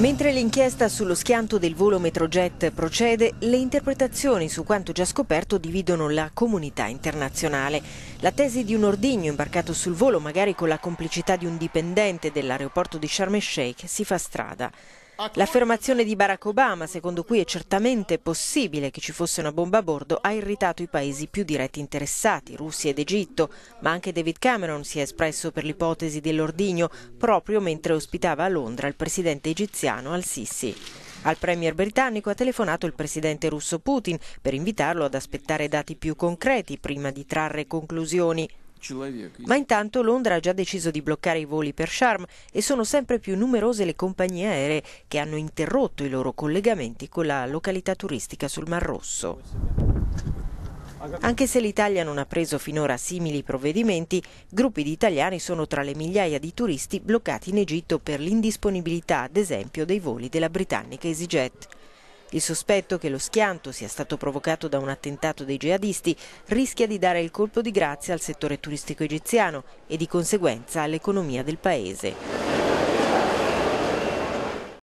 Mentre l'inchiesta sullo schianto del volo Metrojet procede, le interpretazioni su quanto già scoperto dividono la comunità internazionale. La tesi di un ordigno imbarcato sul volo, magari con la complicità di un dipendente dell'aeroporto di Sharm el-Sheikh, si fa strada. L'affermazione di Barack Obama, secondo cui è certamente possibile che ci fosse una bomba a bordo, ha irritato i paesi più diretti interessati, Russia ed Egitto, ma anche David Cameron si è espresso per l'ipotesi dell'ordigno proprio mentre ospitava a Londra il presidente egiziano al-Sisi. Al premier britannico ha telefonato il presidente russo Putin per invitarlo ad aspettare dati più concreti prima di trarre conclusioni. Ma intanto Londra ha già deciso di bloccare i voli per Sharm e sono sempre più numerose le compagnie aeree che hanno interrotto i loro collegamenti con la località turistica sul Mar Rosso. Anche se l'Italia non ha preso finora simili provvedimenti, gruppi di italiani sono tra le migliaia di turisti bloccati in Egitto per l'indisponibilità, ad esempio, dei voli della britannica EasyJet. Il sospetto che lo schianto sia stato provocato da un attentato dei jihadisti rischia di dare il colpo di grazia al settore turistico egiziano e di conseguenza all'economia del paese.